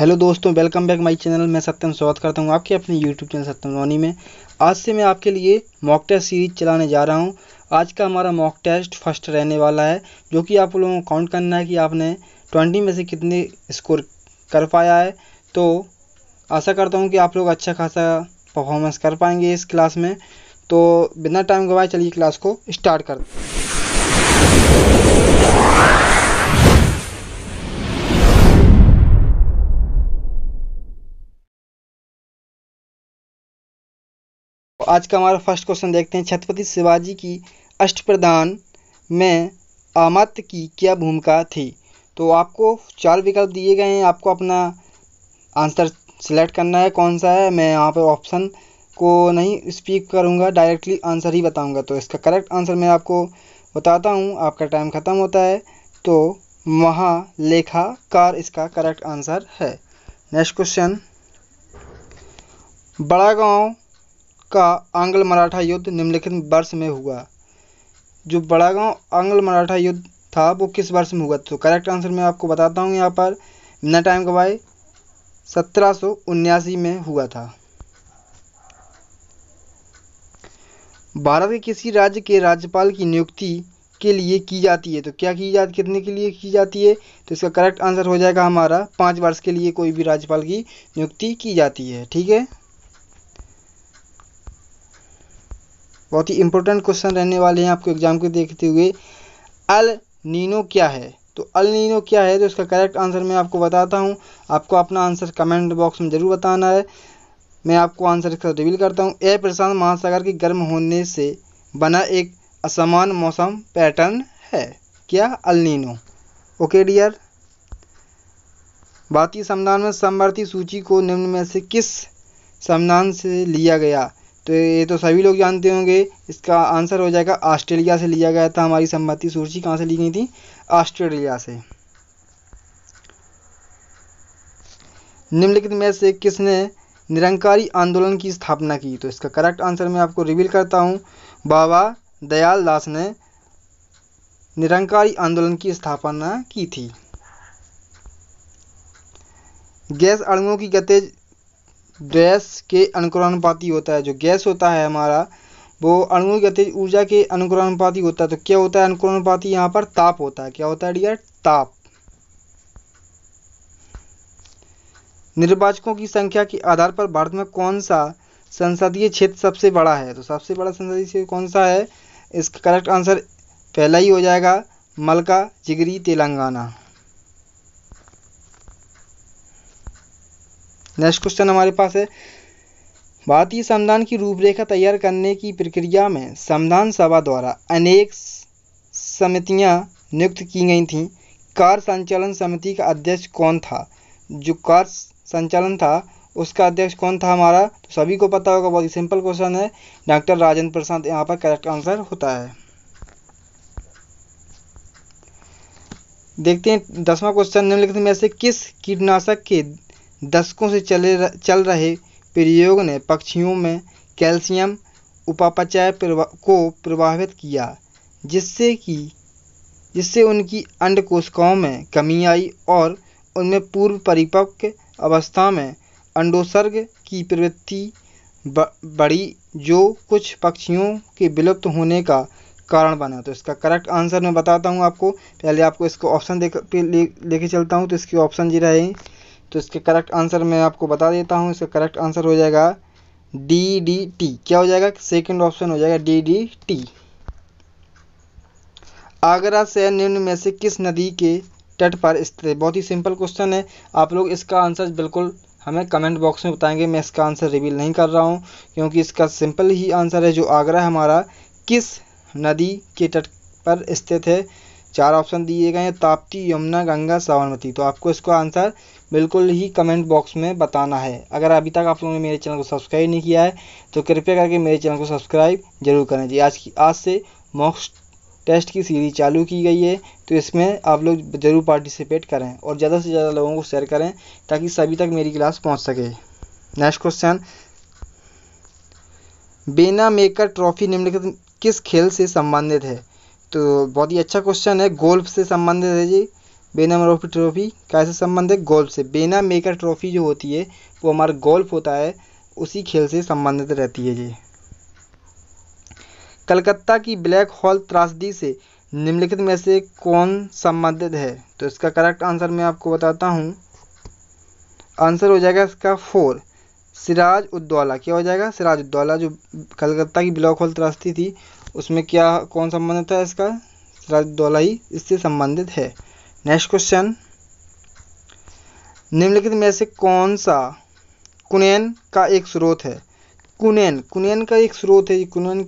hello दोस्तों welcome back my channel मैं सत्यम स्वागत करता हूं आपके अपने यूट्यूब चैनल सत्यम रोनी में आज से मैं आपके लिए मॉक टेस्ट सीरीज चलाने जा रहा हूं आज का हमारा मॉक टेस्ट फर्स्ट रहने वाला है जो कि आप लोगों को काउंट करना है कि आपने ट्वेंटी में से कितने स्कोर कर पाया है तो आशा करता हूँ कि आप लोग अच्छा खासा परफॉर्मेंस कर पाएंगे इस क्लास में तो बिना टाइम गवाए चलिए क्लास को स्टार्ट कर आज का हमारा फर्स्ट क्वेश्चन देखते हैं छत्रपति शिवाजी की अष्टप्रधान में आमत की क्या भूमिका थी तो आपको चार विकल्प दिए गए हैं आपको अपना आंसर सिलेक्ट करना है कौन सा है मैं यहाँ पर ऑप्शन को नहीं स्पीक करूँगा डायरेक्टली आंसर ही बताऊँगा तो इसका करेक्ट आंसर मैं आपको बताता हूँ आपका टाइम ख़त्म होता है तो महालेखाकार इसका करेक्ट आंसर है नेक्स्ट क्वेश्चन बड़ा गांव का आंग्ल मराठा युद्ध निम्नलिखित वर्ष में हुआ जो बड़ागांव आंग्ल मराठा युद्ध था वो किस वर्ष में हुआ तो करेक्ट आंसर मैं आपको बताता हूँ यहाँ पर बिना टाइम गवाए सत्रह में हुआ था भारत के किसी राज्य के राज्यपाल की नियुक्ति के लिए की जाती है तो क्या की जाती कितने के लिए की जाती है तो इसका करेक्ट आंसर हो जाएगा हमारा पाँच वर्ष के लिए कोई भी राज्यपाल की नियुक्ति की जाती है ठीक है बहुत ही इंपॉर्टेंट क्वेश्चन रहने वाले हैं आपको एग्जाम को देखते हुए अल नीनो क्या है तो अल नीनो क्या है तो इसका करेक्ट आंसर मैं आपको बताता हूँ आपको अपना आंसर कमेंट बॉक्स में ज़रूर बताना है मैं आपको आंसर इसका रिवील करता हूँ यह प्रशांत महासागर के गर्म होने से बना एक असमान मौसम पैटर्न है क्या नीनो ओके डियर भारतीय संविधान में समवर्ती सूची को निम्न में से किस संविधान से लिया गया तो ये तो सभी लोग जानते होंगे इसका आंसर हो जाएगा ऑस्ट्रेलिया से लिया गया था हमारी सम्मति सूची कहाँ से ली गई थी ऑस्ट्रेलिया से निम्नलिखित में से किसने निरंकारी आंदोलन की स्थापना की तो इसका करेक्ट आंसर मैं आपको रिवील करता हूँ बाबा दयाल दास ने निरंकारी आंदोलन की स्थापना की थी गैस अणुओं की गतिज गैस के अनुक्रमानुपाती होता है जो गैस होता है हमारा वो अणु गतिज ऊर्जा के अनुक्रमानुपाती होता है तो क्या होता है अनुक्रमानुपाती यहाँ पर ताप होता है क्या होता है डियर ताप निर्वाचकों की संख्या के आधार पर भारत में कौन सा संसदीय क्षेत्र सबसे बड़ा है तो सबसे बड़ा संसदीय क्षेत्र कौन सा है इसका करेक्ट आंसर पहला ही हो जाएगा मलका जिगरी तेलंगाना नेक्स्ट क्वेश्चन हमारे पास है भारतीय संविधान की रूपरेखा तैयार करने की प्रक्रिया में संविधान सभा द्वारा अनेक समितियां नियुक्त की गई थीं कार्य संचालन समिति का अध्यक्ष कौन था जो कार्य संचालन था उसका अध्यक्ष कौन था हमारा तो सभी को पता होगा बहुत ही सिंपल क्वेश्चन है डॉक्टर राजेंद्र प्रसाद यहाँ पर करेक्ट आंसर होता है देखते हैं दसवां क्वेश्चन निम्नलिखित में से किस कीटनाशक के दशकों से चले र, चल रहे प्रयोग ने पक्षियों में कैल्शियम उपापचय प्रवा, को प्रभावित किया जिससे कि जिससे उनकी अंड कोशिकाओं में कमी आई और उनमें पूर्व परिपक्व अवस्था में अंडोसर्ग की प्रवृत्ति बढ़ी जो कुछ पक्षियों के विलुप्त होने का कारण बना तो इसका करेक्ट आंसर मैं बताता हूँ आपको पहले आपको इसको ऑप्शन देख लेके चलता हूँ तो इसके ऑप्शन जी रहे तो इसके करेक्ट आंसर मैं आपको बता देता हूँ इसका करेक्ट आंसर हो जाएगा डी डी टी क्या हो जाएगा सेकंड ऑप्शन हो जाएगा डी डी टी आगरा से निम्न में से किस नदी के तट पर स्थित है बहुत ही सिंपल क्वेश्चन है आप लोग इसका आंसर बिल्कुल हमें कमेंट बॉक्स में बताएंगे मैं इसका आंसर रिवील नहीं कर रहा हूँ क्योंकि इसका सिंपल ही आंसर है जो आगरा हमारा किस नदी के तट पर स्थित है चार ऑप्शन दिए गए हैं ताप्ती यमुना गंगा सावरमती तो आपको इसका आंसर बिल्कुल ही कमेंट बॉक्स में बताना है अगर अभी तक आप लोगों ने मेरे चैनल को सब्सक्राइब नहीं किया है तो कृपया करके मेरे चैनल को सब्सक्राइब जरूर करें जी आज की आज से मॉक्स टेस्ट की सीरीज चालू की गई है तो इसमें आप लोग ज़रूर पार्टिसिपेट करें और ज़्यादा से ज़्यादा लोगों को शेयर करें ताकि सभी तक मेरी क्लास पहुँच सके नेक्स्ट क्वेश्चन बेना मेकर ट्रॉफी निम्नलिखित किस खेल से संबंधित है तो बहुत ही अच्छा क्वेश्चन है गोल्फ से संबंधित है जी बेना मरोफी ट्रॉफ़ी कैसे संबंध है गोल्फ से बेना मेकर ट्रॉफ़ी जो होती है वो हमारा गोल्फ होता है उसी खेल से संबंधित रहती है ये कलकत्ता की ब्लैक हॉल त्रासदी से निम्नलिखित में से कौन संबंधित है तो इसका करेक्ट आंसर मैं आपको बताता हूँ आंसर हो जाएगा इसका फोर सिराज उद्दौला क्या हो जाएगा सिराज उद्दौला जो कलकत्ता की ब्लॉक होल त्रासदी थी उसमें क्या कौन संबंधित था इसका सिराज उद्दौला ही इससे संबंधित है नेक्स्ट क्वेश्चन निम्नलिखित में से कौन सा कुनैन का एक स्रोत है कुनैन कुनैन का एक स्रोत है कुनैन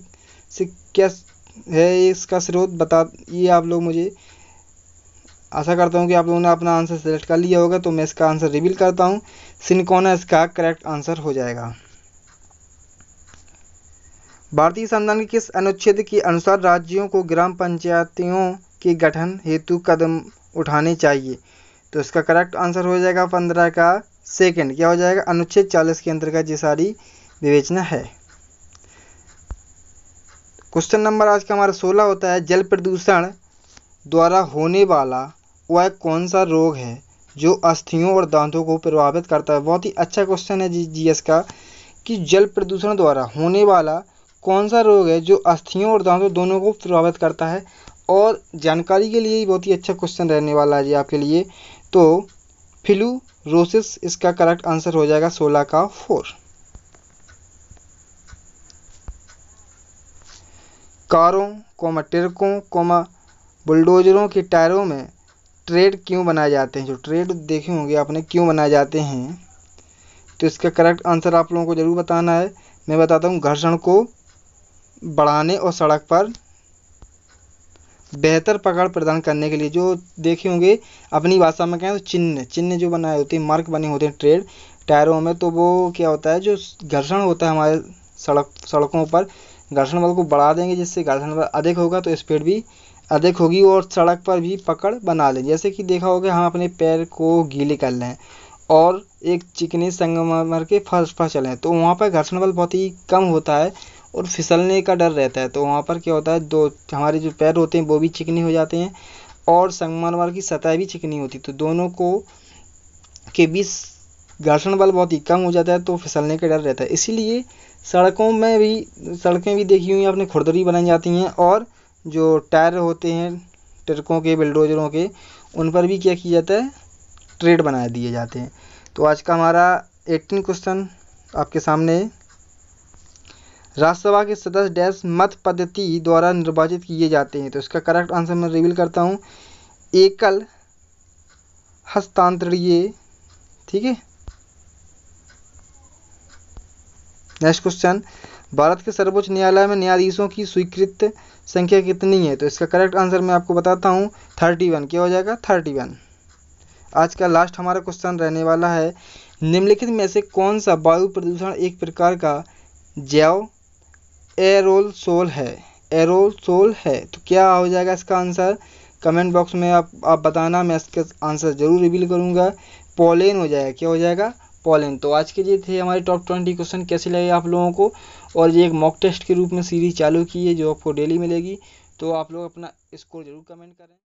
से क्या है इसका स्रोत बता ये आप लोग मुझे आशा करता हूँ कि आप लोगों ने अपना आंसर सेलेक्ट कर लिया होगा तो मैं इसका आंसर रिवील करता हूँ सिनकोना इसका करेक्ट आंसर हो जाएगा भारतीय संविधान के किस अनुच्छेद के अनुसार राज्यों को ग्राम पंचायतों के गठन हेतु कदम उठानी चाहिए तो इसका करेक्ट आंसर हो जाएगा पंद्रह का सेकंड क्या हो जाएगा अनुच्छेद चालीस के अंतर्गत ये सारी विवेचना है क्वेश्चन नंबर आज का हमारा सोलह होता है जल प्रदूषण द्वारा होने वाला वह कौन सा रोग है जो अस्थियों और दांतों को प्रभावित करता है बहुत ही अच्छा क्वेश्चन है जी जीएस का कि जल प्रदूषण द्वारा होने वाला कौन सा रोग है जो अस्थियों और दांतों दोनों को प्रभावित करता है और जानकारी के लिए ही बहुत ही अच्छा क्वेश्चन रहने वाला है जी आपके लिए तो रोसिस इसका करेक्ट आंसर हो जाएगा सोलह का फोर कारों कोमा ट्रकों कोमा बुलडोजरों के टायरों में ट्रेड क्यों बनाए जाते हैं जो ट्रेड देखे होंगे आपने क्यों बनाए जाते हैं तो इसका करेक्ट आंसर आप लोगों को ज़रूर बताना है मैं बताता हूँ घर्षण को बढ़ाने और सड़क पर बेहतर पकड़ प्रदान करने के लिए जो देखे होंगे अपनी भाषा में कहें तो चिन्ह चिन्ह जो बनाए होते हैं मार्क बने होते हैं ट्रेड टायरों में तो वो क्या होता है जो घर्षण होता है हमारे सड़क सड़कों पर घर्षण बल को बढ़ा देंगे जिससे घर्षण बल अधिक होगा तो स्पीड भी अधिक होगी और सड़क पर भी पकड़ बना लें जैसे कि देखा होगा हम अपने पैर को गीले कर लें और एक चिकनी संगमरमर के फर्श पर चलें तो वहाँ पर घर्षण बल बहुत ही कम होता है और फिसलने का डर रहता है तो वहाँ पर क्या होता है दो हमारे जो पैर होते हैं वो भी चिकने हो जाते हैं और संगमरमर की सतह भी चिकनी होती तो दोनों को के बीच घर्षण बल बहुत ही कम हो जाता है तो फिसलने का डर रहता है इसीलिए सड़कों में भी सड़कें भी देखी हुई अपनी खुरदरी बनाई जाती हैं और जो टायर होते हैं ट्रकों के बिल्डोजरों के उन पर भी क्या किया जाता है ट्रेड बना दिए जाते हैं तो आज का हमारा एट्टीन क्वेश्चन आपके सामने राज्यसभा के सदस्य डैश मत पद्धति द्वारा निर्वाचित किए जाते हैं तो इसका करेक्ट आंसर मैं रिवील करता हूँ एकल हस्तांतरीय ठीक है नेक्स्ट क्वेश्चन भारत के सर्वोच्च न्यायालय में न्यायाधीशों की स्वीकृत संख्या कितनी है तो इसका करेक्ट आंसर मैं आपको बताता हूँ थर्टी वन क्या हो जाएगा थर्टी वन आज का लास्ट हमारा क्वेश्चन रहने वाला है निम्नलिखित में से कौन सा वायु प्रदूषण एक प्रकार का जैव एरोल सोल है एरोल सोल है तो क्या हो जाएगा इसका आंसर कमेंट बॉक्स में आप आप बताना मैं इसका आंसर ज़रूर रिवील करूँगा पोलेन हो जाएगा क्या हो जाएगा पोलेन तो आज के लिए थे हमारे टॉप ट्वेंटी क्वेश्चन कैसे लगे आप लोगों को और ये एक मॉक टेस्ट के रूप में सीरीज चालू की है जो आपको डेली मिलेगी तो आप लोग अपना स्कोर जरूर कमेंट करें